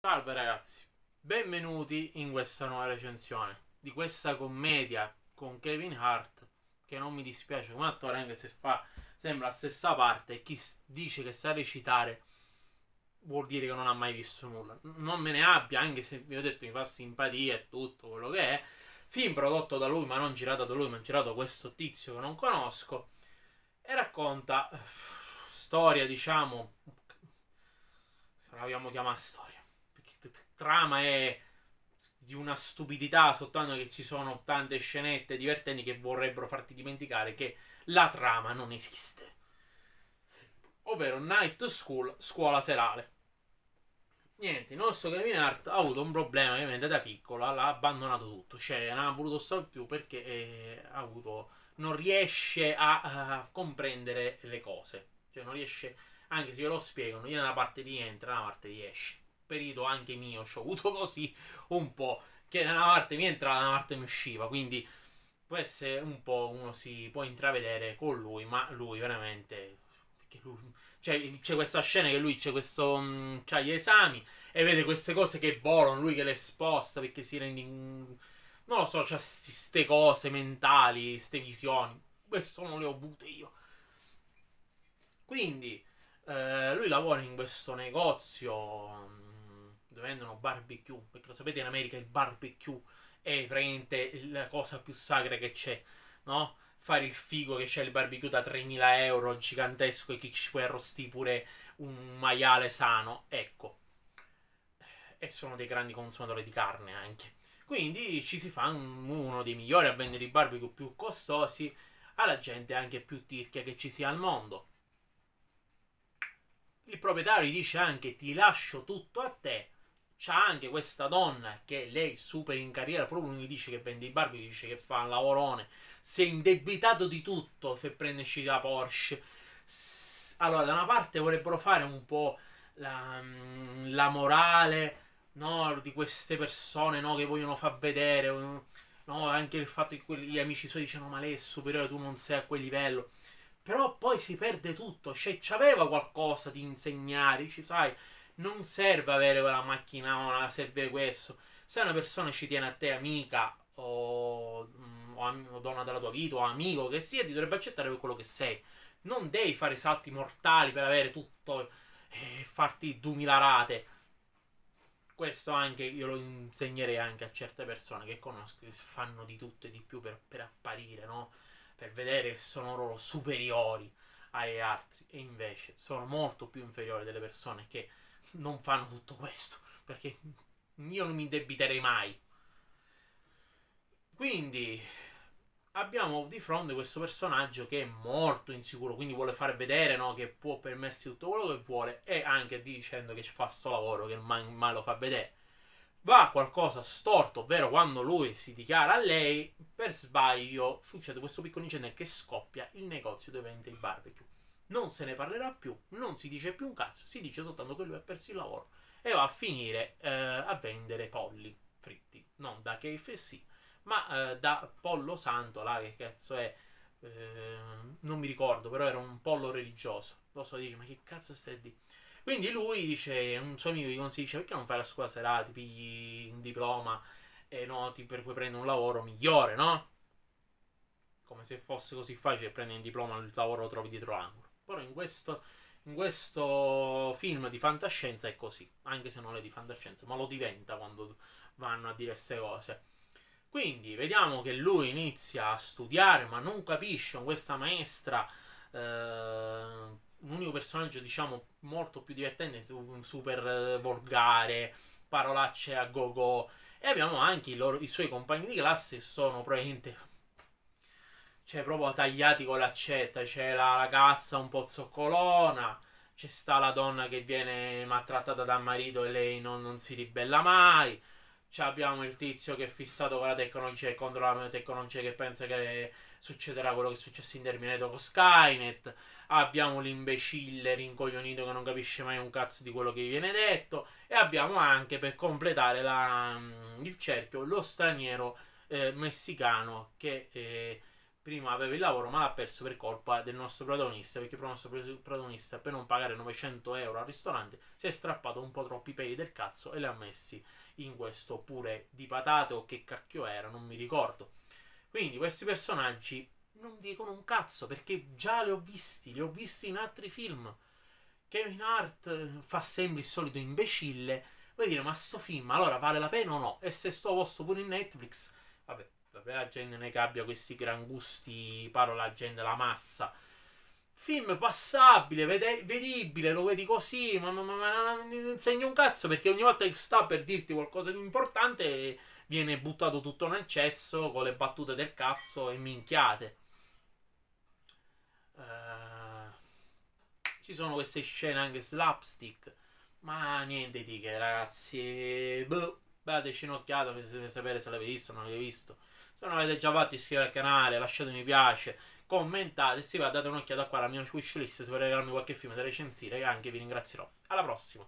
Salve ragazzi, benvenuti in questa nuova recensione di questa commedia con Kevin Hart che non mi dispiace come attore anche se fa sempre la stessa parte e chi dice che sa recitare vuol dire che non ha mai visto nulla non me ne abbia anche se vi ho detto mi fa simpatia e tutto quello che è film prodotto da lui ma non girato da lui ma girato da questo tizio che non conosco e racconta eh, storia diciamo se la vogliamo chiamare storia trama è di una stupidità, soltanto che ci sono tante scenette divertenti che vorrebbero farti dimenticare che la trama non esiste. Ovvero Night School, scuola serale. Niente, il nostro Kevin Hart ha avuto un problema ovviamente da piccola, l'ha abbandonato tutto, cioè non ha voluto stare più perché eh, avuto, non riesce a, a, comprendere le cose, cioè non riesce, anche se io lo spiego, non gli è una parte di entra, una parte di esce periodo anche mio ci ho avuto così un po' che da una parte mi entrava, da una parte mi usciva, quindi può essere un po' uno si può intravedere con lui, ma lui veramente lui, cioè, c'è questa scena che lui c'è questo mh, mm, c'ha gli esami e vede queste cose che volano, lui che le sposta perché si rende in, non lo so, c'ha queste cose mentali, queste visioni. Questo non le ho avute io. Quindi eh, lui lavora in questo negozio vendono barbecue, perché lo sapete in America il barbecue è praticamente la cosa più sacra che c'è, no? Fare il figo che c'è il barbecue da 3.000 euro, gigantesco, e che ci puoi arrosti pure un maiale sano, ecco. E sono dei grandi consumatori di carne anche. Quindi ci si fa uno dei migliori a vendere i barbecue più costosi alla gente anche più tirchia che ci sia al mondo. Il proprietario dice anche ti lascio tutto a te, c'ha anche questa donna che lei supera in carriera, proprio lui dice che vende i barbi, dice che fa un lavorone, si è indebitato di tutto se prenderci la Porsche. allora, da una parte vorrebbero fare un po' la, mm, la morale, no, di queste persone, no, che vogliono far vedere, mm, no, anche il fatto che gli amici suoi dicono ma lei è superiore, tu non sei a quel livello. Però poi si perde tutto, cioè c'aveva qualcosa di insegnare, ci sai non serve avere quella macchina, serve questo. Se una persona ci tiene a te, amica o, mm, o, o donna della tua vita o amico che sia, ti dovrebbe accettare per quello che sei. Non devi fare salti mortali per avere tutto eh, e farti 2000 rate. Questo anche io lo insegnerei anche a certe persone che conosco, che fanno di tutto e di più per, per apparire, no? Per vedere che sono loro superiori agli altri. E invece sono molto più inferiori delle persone che non fanno tutto questo, perché io non mi indebiterei mai. Quindi abbiamo di fronte questo personaggio che è molto insicuro, quindi vuole far vedere no, che può permettersi tutto quello che vuole e anche dicendo che fa sto lavoro, che mai, mai lo fa vedere. Va qualcosa storto, ovvero quando lui si dichiara a lei, per sbaglio succede questo piccolo incendio che scoppia il negozio dove vende il barbecue non se ne parlerà più, non si dice più un cazzo, si dice soltanto che lui ha perso il lavoro e va a finire eh, a vendere polli fritti, non da KFC, ma eh, da Pollo Santo, là che cazzo è, eh, non mi ricordo, però era un pollo religioso. Lo so, dice, ma che cazzo stai di? Quindi lui dice, un suo amico gli consiglia, perché non fai la scuola serata, ti pigli un diploma e no, ti, per cui prendere un lavoro migliore, no? Come se fosse così facile prendere un diploma, e il lavoro lo trovi dietro l'angolo. Però in questo, in questo film di fantascienza è così, anche se non è di fantascienza, ma lo diventa quando vanno a dire queste cose. Quindi vediamo che lui inizia a studiare, ma non capisce con questa maestra. Eh, un unico personaggio, diciamo, molto più divertente, super eh, volgare, parolacce a go-go. E abbiamo anche i, loro, i suoi compagni di classe, che sono probabilmente cioè proprio tagliati con l'accetta, c'è la ragazza un po' zoccolona, c'è sta la donna che viene maltrattata dal marito e lei non, non si ribella mai, c'è abbiamo il tizio che è fissato con la tecnologia e contro la tecnologia che pensa che succederà quello che è successo in Terminator con Skynet, abbiamo l'imbecille rincoglionito che non capisce mai un cazzo di quello che gli viene detto e abbiamo anche per completare la, mm, il cerchio lo straniero eh, messicano che... Eh, ma aveva il lavoro ma l'ha perso per colpa del nostro protagonista perché il nostro protagonista per non pagare 900 euro al ristorante si è strappato un po' troppi peli del cazzo e li ha messi in questo pure di patate o che cacchio era non mi ricordo quindi questi personaggi non dicono un cazzo perché già li ho visti li ho visti in altri film Kevin Hart eh, fa sempre il solito imbecille vuoi dire ma sto film allora vale la pena o no e se sto posto pure in Netflix vabbè Vabbè, la gente non è che abbia questi gran gusti, parlo la gente, la massa. Film passabile, vede- vedibile, lo vedi così, ma, ma, ma, ma non insegna un cazzo perché ogni volta che sta per dirti qualcosa di importante viene buttato tutto nel cesso con le battute del cazzo e minchiate. Uh, ci sono queste scene anche slapstick, ma niente di che ragazzi. Boh. Beh, dateci un'occhiata per sapere se l'avete visto o non l'avete visto. Se non l'avete già fatto iscrivetevi al canale, lasciate mi piace, commentate, se date un'occhiata qua alla mia wishlist se volete regalarmi qualche film da recensire e anche vi ringrazierò. Alla prossima!